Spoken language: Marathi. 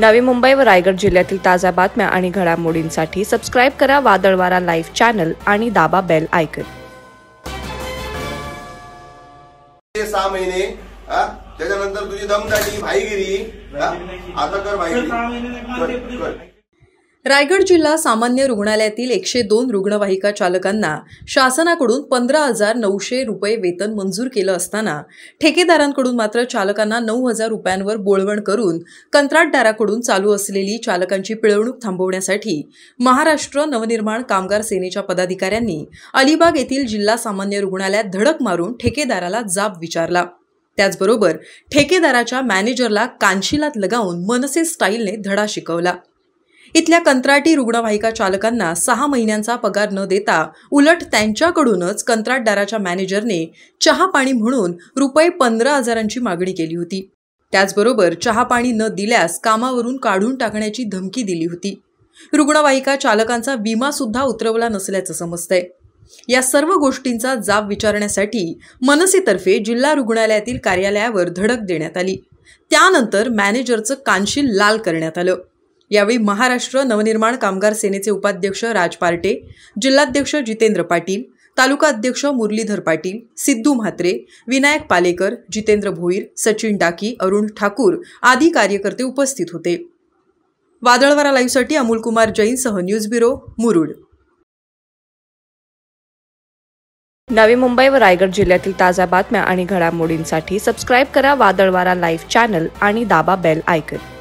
नवी मुंबई व रायगड जिल्ह्यातील ताज्या बातम्या आणि घडामोडींसाठी सबस्क्राईब करा वादळवारा लाईव्ह चॅनल आणि दाबा बेल ऐकत सहा महिने त्याच्यानंतर तुझी दमदाटी भाईगिरी आता कर भाईगिरी रायगड जिल्हा सामान्य रुग्णालयातील एकशे दोन रुग्णवाहिका चालकांना शासनाकडून पंधरा हजार नऊशे रुपये वेतन मंजूर केलं असताना ठेकेदारांकडून मात्र चालकांना नऊ हजार रुपयांवर बोळवण करून कंत्राटदाराकडून चालू असलेली चालकांची पिळवणूक थांबवण्यासाठी महाराष्ट्र नवनिर्माण कामगार सेनेच्या पदाधिकाऱ्यांनी अलिबाग येथील जिल्हा सामान्य रुग्णालयात धडक मारून ठेकेदाराला जाब विचारला त्याचबरोबर ठेकेदाराच्या मॅनेजरला कांशिलात लगावून मनसे स्टाईलने धडा शिकवला इथल्या कंत्राटी रुग्णवाहिका चालकांना सहा महिन्यांचा पगार न देता उलट त्यांच्याकडूनच कंत्राटदाराच्या मॅनेजरने चहा पाणी म्हणून रुपये पंधरा हजारांची मागणी केली होती त्याचबरोबर चहा पाणी न दिल्यास कामावरून काढून टाकण्याची धमकी दिली होती रुग्णवाहिका चालकांचा विमा सुद्धा उतरवला नसल्याचं समजतंय या सर्व गोष्टींचा जाब विचारण्यासाठी मनसेतर्फे जिल्हा रुग्णालयातील कार्यालयावर धडक देण्यात आली त्यानंतर मॅनेजरचं कानशील लाल करण्यात आलं यावेळी महाराष्ट्र नवनिर्माण कामगार सेनेचे उपाध्यक्ष राज पार्टे जिल्हाध्यक्ष जितेंद्र पाटील तालुका अध्यक्ष मुरलीधर पाटील सिद्धू म्हात्रे विनायक पालेकर जितेंद्र भोईर सचिन डाकी अरुण ठाकूर आदी कार्यकर्ते उपस्थित होते वादळवारा लाईव्हसाठी अमोल कुमार जैन सह न्यूज ब्युरो मुरुड नवी मुंबई व रायगड जिल्ह्यातील ताज्या बातम्या आणि घडामोडींसाठी सबस्क्राईब करा वादळवारा लाईव्ह चॅनल आणि दाबा बेल आयकन